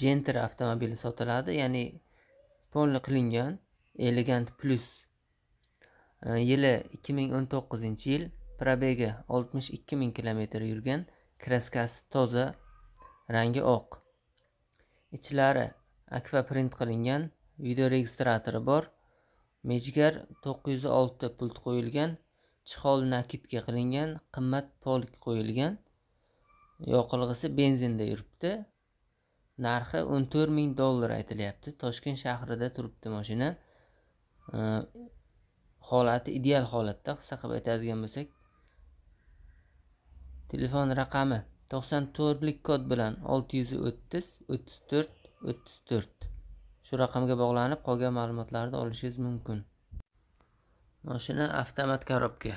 Gentr avtomobili sotiladi, ya'ni polni qilingan Elegant Plus yili 2019 yil probegi 62 ming kilometr yurgan kraskasi toza rangi oq ichlari akfa print qilingan video registratori bor mejgar 906 pult qo'yilgan chihol nakitga qilingan qimmat pol qo'yilgan yoqilg'isi benzinda yuribdi narxi o'n to'rt ming dollar aytilyapti toshkent shahrida turibdi mashina holati ideal holatda qisqa qilib aytadigan bo'lsak telefon raqami to'qson to'rtlik kod bilan olti yuz o'ttiz o'ttiz to'rt o'ttiz to'rt shu raqamga bog'lanib qolgan ma'lumotlarni olishingiz mumkin mashina avtomat korobka